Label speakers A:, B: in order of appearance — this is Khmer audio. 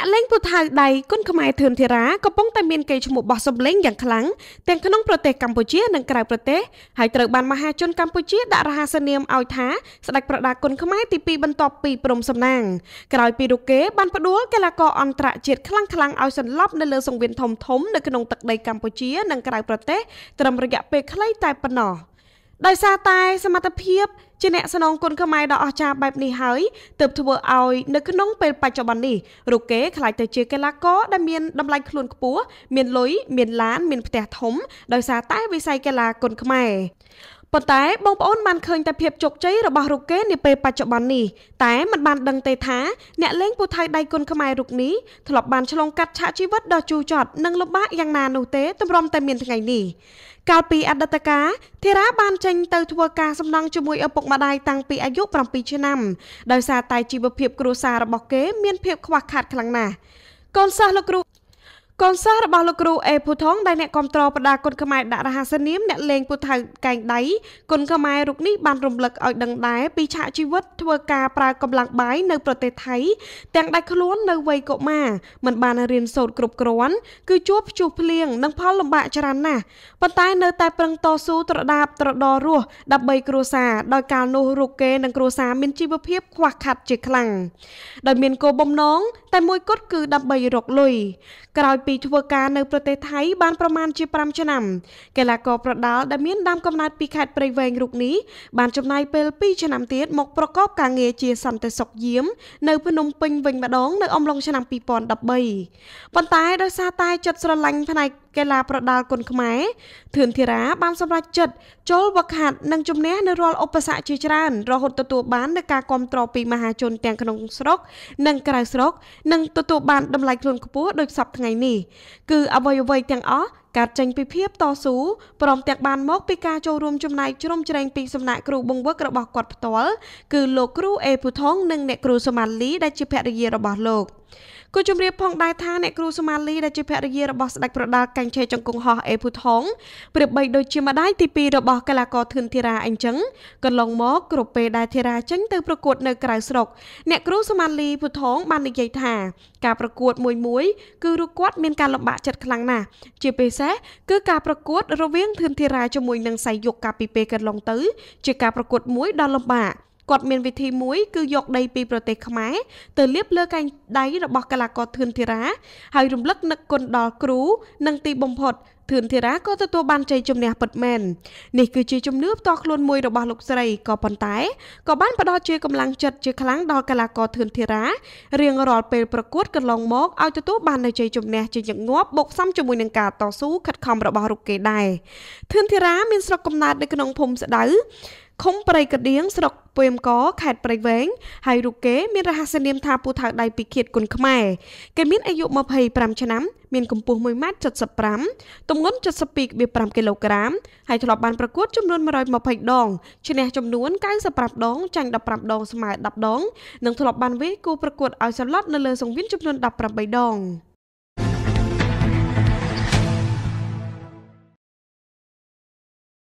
A: អ្នកលេងពូថៅដៃគុនខ្មែរធឿនធីរាកំពុងតែមានកេរ្តិ៍ឈ្មោះបោះសម្លេងយ៉ាងខ្លាំងទាំងក្នុងប្រទេសកម្ពុជានិងក្រៅប្រទេសហើយត្រូវបានមហាជនកម្ពុជាដាក់រហស្សនាមឲ្យថាស្ដេចប្រដាគុនខ្មែរទី2បន្ទាប់ពីព្រំសំណាងក្រោយពីរូគេបានផ្ដួលកីឡាករអន្តរជាតិខ្លាំងៗឲ្យសន្លប់នៅលើសង្វៀនធំៗនៅក្នុងទឹកដីកម្ពុជានិងក្រៅប្រទេសត្រឹមរយៈពេលខ្លីតែប៉ុណ្ណោះ។ដោយសារតែសមត្ថភាពជាអ្នកស្នងគុណខ្មែរដ៏អស្ចារ្យបែបនេះហើយទើបធ្វើឲ្យនៅក្នុងពេលបច្ចុប្បន្ននេះរូកេខ្លាចទៅជាកីឡាករដែលមានតម្លៃខ្លួនខ្ពស់មានលុយមានឡានមានផ្ទះធំ ដោយសារតែវិស័យកីឡាគុណខ្មែរប៉ុន្តែបងប្អូនបានឃើញតែភាពជោគជ័យរបស់រុកគេនាពេលបច្ចុប្បន្ននេះតែមិនបានដឹងទេថាអ្នកលេងពូថៃដៃគុណខ្មែររុកនេះធ្លាប់បានឆ្លងកាត់ឆាកជីវិតដ៏ជូរចត់និងលំបាកយ៉ាងណានោះទេទម្រាំតែមានថ្ងៃនេះកាលពីអតីតកាលធីរ៉ាបានចេញ ទៅធ្វើការសំណង់ជាមួយឪពុកម្ដាយតាំងពីអាយុ7ឆ្នាំ ដោយសារតែជីវភាពគ្រួសាររបស់គេ មានភាពខ្វះខាតខ្លាំងណាស់កូនសិស្សលោកគ្រូកូនសិស្សរបស់លោកគ្រូអេភូថងដែលអ្នកគ្រប់គ្រងបដាគុនខ្មែរដាក់រហស្សនាមអ្នកលេងពូថៅកែងដៃគុនខ្មែររូបនេះបានរំលឹកឲ្យដឹងដែរពីឆាកជីវិត ធ្វើការប្រើកម្លាំងបាយនៅប្រទេសថៃទាំងដាច់ខ្លួននៅវ័យកុមារមិនបានរៀនសូត្រគ្រប់គ្រាន់គឺជួបព្យុះភ្លៀងនិងផលលំបាកច្រើនណាស់ប៉ុន្តែនៅតែប្រឹង តស៊ូត្រដាបត្រដររស់ដើម្បីគ្រួសារដោយកាលនោះរូបគេនិងគ្រួសារមានជីវភាពខ្វះខាតជាខ្លាំងដោយមានគោលបំណងតែមួយគត់គឺដើម្បីរកលុយក្រោយពីធ្វើការនៅប្រទេសថៃបានប្រមាណជា5ឆ្នាំកីឡាករប្រដាល់ដែលមានដើមកំណើតពីខេត្តព្រៃវែងរូបនេះបានចំណាយពេល2ឆ្នាំទៀតមកប្រកបការងារជាសន្តិសុខយាម នៅភ្នំពេញវិញម្ដងនៅអំឡុងឆ្នាំ2013ប៉ុន្តែដោយសារតែចិត្តស្រឡាញ់ផ្នែកកីឡាប្រដាល់គុនខ្មែរធឿនធីរាបានសម្រេចចិត្តចូលវឹកហាត់និងជំនះនៅរាល់ឧបសគ្គជាច្រើនរហូតទទួលបាននូវការគាំទ្រពីមហាជនទាំងក្នុងស្រុកនិងក្រៅស្រុក និងទទួលបានតម្លៃខ្លួនខ្ពស់ដោយផ្សព្វថ្ងៃនេះគឺអ្វីៗទាំងអស់កាត់ចេញពីភាពតស៊ូព្រមទាំងបានមកពីការចូលរួមចំណែកជ្រោមជ្រែងពីសំណាក់គ្រូបង្វឹករបស់គាត់ផ្ទាល់គឺលោកគ្រូអេពូថងនិងអ្នកគ្រូសូម៉ាលីដែលជាភរិយារបស់លោកគូជំរាបផងដែរថាអ្នកគ្រូសូម៉ាលីដែលជាភរិយារបស់ស្ដេចប្រដាល់កាញ់ឆេចង្គង់ហោះអេពូថងប្រៀបបីដូចជាម្ដាយទី2របស់កីឡាករធឿនធីរាអញ្ចឹងកន្លងមកគ្រប់ពេលដែលធីរាចេញទៅប្រកួតនៅក្រៅស្រុកអ្នកគ្រូសូម៉ាលីពូថងបាននិយាយថាការប្រកួតមួយមួយគឺរូបគាត់មានការលំបាកចិត្តខ្លាំងណាស់ជាពិសេសសេសគឺការប្រកួតរវាងធឿនធារាជាមួយនឹងសៃយុគកាលពីពេលកន្លងទៅជាការប្រកួត មួយដ៏លំបាកគាត់មានវិធីមួយគឺយកដីពីប្រទេសខ្មែរទៅលាបលើកែងដៃរបស់កីឡាករធឿនធារាហើយរំលឹកនឹកគុណដល់គ្រូ និង ទីបំផុតធឿនធីរាក៏ទទួលបានជ័យជំនះពិតមែននេះគឺជាជំនឿផ្ទាល់ខ្លួនមួយរបស់លោកស្រីក៏ប៉ុន្តែក៏បានផ្ដល់ជាកម្លាំងចិត្តជាខ្លាំងដល់កីឡាករធឿនធីរារៀងរាល់ពេលប្រកួតកន្លងមកឲ្យទទួលបាននូវជ័យជំនះជាញឹកញាប់បូកផ្សំជាមួយនឹងការតស៊ូខិតខំរបស់រូបគេដែរធឿនធីរាមានស្រុកកំណើតនៅក្នុងភូមិស្ដៅឃុំព្រៃកដៀងស្រុកពឿមកខេត្តព្រៃវែងហើយរូបគេមានរហស្សនាមថាពូថៅដៃពីឃាតគុណខ្មែរគេមានអាយុ25ឆ្នាំមានកម្ពស់1.75ម៉ែត្រទំទម្ងន់72.5គីឡូក្រាមហើយធ្លាប់បានប្រកួត ចំនួន120ដងឈ្នះចំនួន95ដងចាញ់15ដងស្មើ10ដងនិងធ្លាប់បានវាយគូប្រកួតឲ្យសន្លត់នៅលើសង្វៀនចំនួន18ដង។